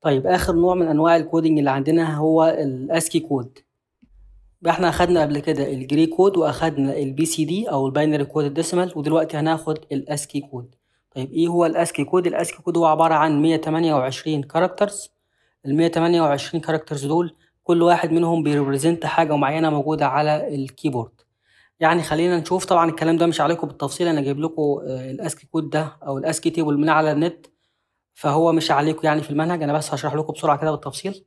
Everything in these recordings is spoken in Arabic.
طيب اخر نوع من انواع الكودينج اللي عندنا هو الاسكي كود احنا اخدنا قبل كده الجري كود واخدنا البي سي دي او الباينري كود الديسيمال ودلوقتي هناخد الاسكي كود طيب ايه هو الاسكي كود الاسكي كود هو عباره عن 128 كاركترز ال 128 كاركترز دول كل واحد منهم بيريبريزنت حاجه معينه موجوده على الكيبورد يعني خلينا نشوف طبعا الكلام ده مش عليكم بالتفصيل انا جايب لكم الاسكي كود ده او الاسكي تيبل من على النت فهو مش عليكم يعني في المنهج انا بس هشرح لكم بسرعه كده بالتفصيل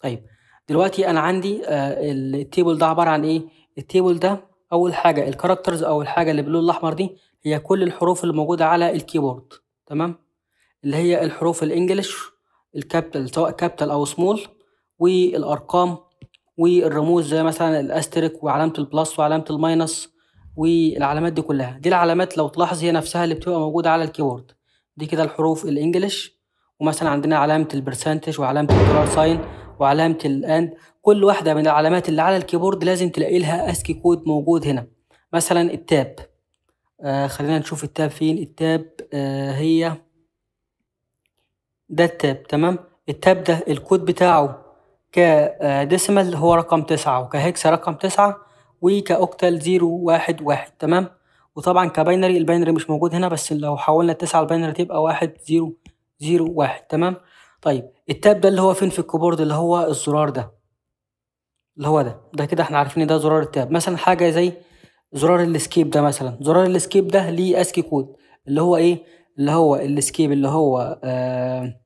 طيب دلوقتي انا عندي آه، التيبل ده عباره عن ايه التيبل ده اول حاجه الكاركترز او الحاجه اللي باللون الاحمر دي هي كل الحروف اللي موجوده على الكيبورد تمام اللي هي الحروف الانجليش الكابيتال سواء كابيتال او سمول والارقام والرموز زي مثلا الاسترك وعلامه البلس وعلامه الماينس والعلامات دي كلها دي العلامات لو تلاحظ هي نفسها اللي بتبقى موجوده على الكيبورد دي كده الحروف الانجليش ومثلا عندنا علامه البرسنتج وعلامه الدولار ساين وعلامه الاند كل واحده من العلامات اللي على الكيبورد لازم تلاقي لها اسكي كود موجود هنا مثلا التاب آه خلينا نشوف التاب فين التاب آه هي ده التاب تمام التاب ده الكود بتاعه كديسمال آه، هو رقم تسعة وكهكس رقم تسعة وكأوكتال زيرو واحد واحد تمام وطبعا كباينري الباينري مش موجود هنا بس لو حولنا التسعة الباينري تبقى واحد زيرو 0 1 تمام طيب التاب ده اللي هو فين في الكيبورد اللي هو الزرار ده اللي هو ده ده كده احنا عارفين ده زرار التاب مثلا حاجه زي زرار الاسكيب ده مثلا زرار الاسكيب ده ليه اسكي كود اللي هو ايه اللي هو الاسكيب اللي هو آه،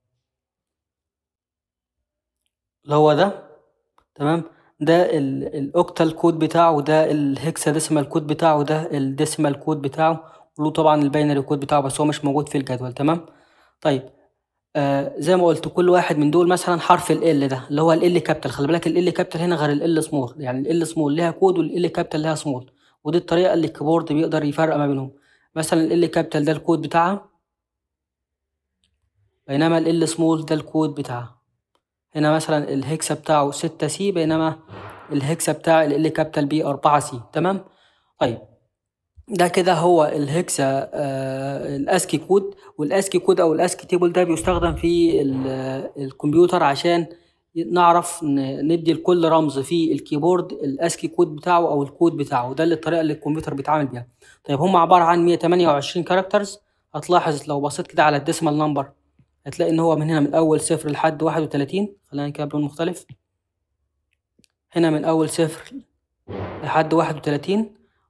اللي هو ده تمام ده الاوكتال كود بتاعه ده الهكسا ديسمال كود بتاعه ده الديسيمال كود بتاعه وله طبعا الباينري كود بتاعه بس هو مش موجود في الجدول تمام طيب آه زي ما قلت كل واحد من دول مثلا حرف ال ده اللي هو ال ال كابيتال خلي بالك ال ال كابيتال هنا غير ال ال سمول يعني ال ال سمول ليها كود وال ال كابيتال ليها سمول ودي الطريقه اللي الكيبورد بيقدر يفرق ما بينهم مثلا ال ال كابيتال ده الكود بتاعها بينما ال ال سمول ده الكود بتاعها هنا مثلا الهكسه بتاعه 6 سي بينما الهكسه بتاع ال ال كابيتال بي 4 سي تمام طيب ده كده هو الهكسا آه، الاسكي كود والاسكي كود او الاسكي تيبل ده بيستخدم في الكمبيوتر عشان نعرف ندي لكل رمز في الكيبورد الاسكي كود بتاعه او الكود بتاعه ده اللي الطريقه اللي الكمبيوتر بيتعامل بيها طيب هم عباره عن 128 كاركترز هتلاحظ لو بصيت كده على الديسمال نمبر هتلاقي ان هو من هنا من اول صفر لحد 31 خلينا كده بلون مختلف هنا من اول صفر لحد 31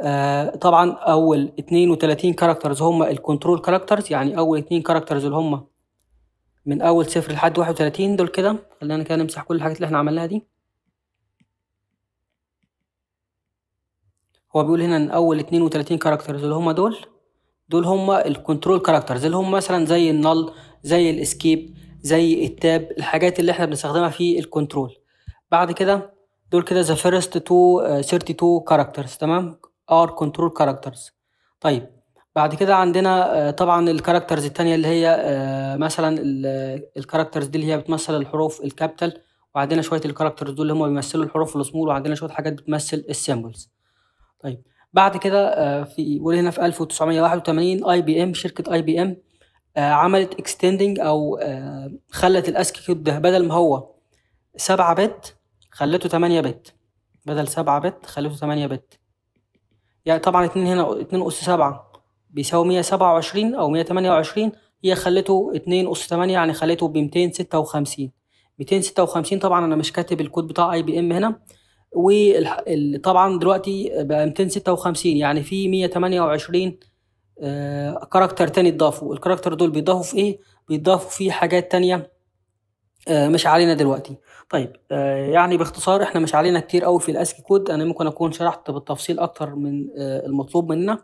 آه، طبعا اول 32 كاركترز هم الكنترول كاركترز يعني اول 2 كاركترز اللي هم من اول صفر لحد 31 دول كده خلينا كده نمسح كل الحاجات اللي احنا عملناها دي هو بيقول هنا ان اول 32 كاركترز اللي هم دول دول هم الكنترول كاركترز اللي هم مثلا زي النل زي الاسكيب زي التاب الحاجات اللي احنا بنستخدمها في الكنترول بعد كده دول كده ذا فيرست تو 32 كاركترز تمام ار كنترول كاركترز طيب بعد كده عندنا آه، طبعا الكاركترز الثانيه اللي هي آه، مثلا الكاركترز آه، دي اللي هي بتمثل الحروف الكابيتال وعندنا شوية الكاركترز دول اللي هم بيمثلوا الحروف السمول وعندنا شوية حاجات بتمثل السيمبلز طيب بعد كده في يقول هنا في 1981 اي بي ام شركة اي بي ام عملت اكستندنج او خلت الاسكي كيوب ده بدل ما هو 7 بت خلته 8 بت بدل 7 بت خلته 8 بت يعني طبعا اتنين هنا اتنين أس سبعة بيساوي مية سبعة وعشرين أو مية تمانية وعشرين هي خليته اتنين أس تمانية يعني خليته بميتين ستة وخمسين ميتين ستة وخمسين طبعا أنا مش كاتب الكود بتاع أي بي إم هنا وطبعا دلوقتي بقى ميتين ستة وخمسين يعني في مية تمانية وعشرين كاركتر آه، تاني اتضافوا الكاركتر دول بيضافوا في ايه بيضافوا في حاجات تانية آه، مش علينا دلوقتي طيب آه، يعني باختصار احنا مش علينا كتير قوي في الاسكي كود انا ممكن اكون شرحت بالتفصيل اكتر من آه، المطلوب مننا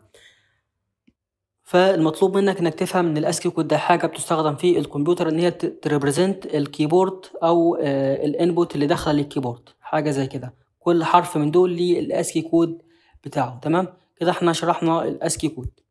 فالمطلوب منك انك تفهم ان الاسكي كود ده حاجه بتستخدم في الكمبيوتر ان هي تريبريزنت الكيبورد او الانبوت اللي داخله للكيبورد حاجه زي كده كل حرف من دول ليه الاسكي كود بتاعه تمام كده احنا شرحنا الاسكي كود